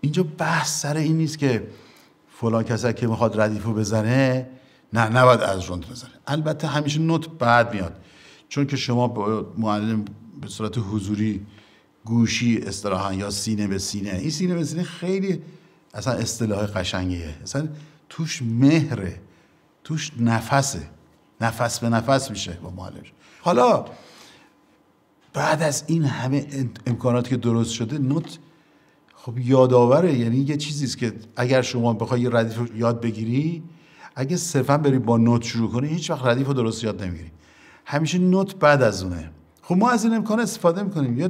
اینجا بحث سر این نیست که فلان کسی که میخواد ردیف بزنه نه نباید از روند بزنه البته همیشه نوت بعد میاد چون که شما با معلم به صورت حضوری گوشی استراحان یا سینه به سینه این سینه به سینه خیلی اصلا اصطلاح قشنگیه اصلا توش مهره توش نفسه نفس به نفس میشه با معلمش حالا بعد از این همه امکاناتی که درست شده نوت خب یادآوره یعنی یه چیزی است که اگر شما بخوای یه ردیف یاد بگیری اگه صرفا بری با نوت شروع کنی هیچ وقت ردیف رو درست یاد نمیگیری همیشه نوت بعد از اونه خب ما از این امکان استفاده میکنیم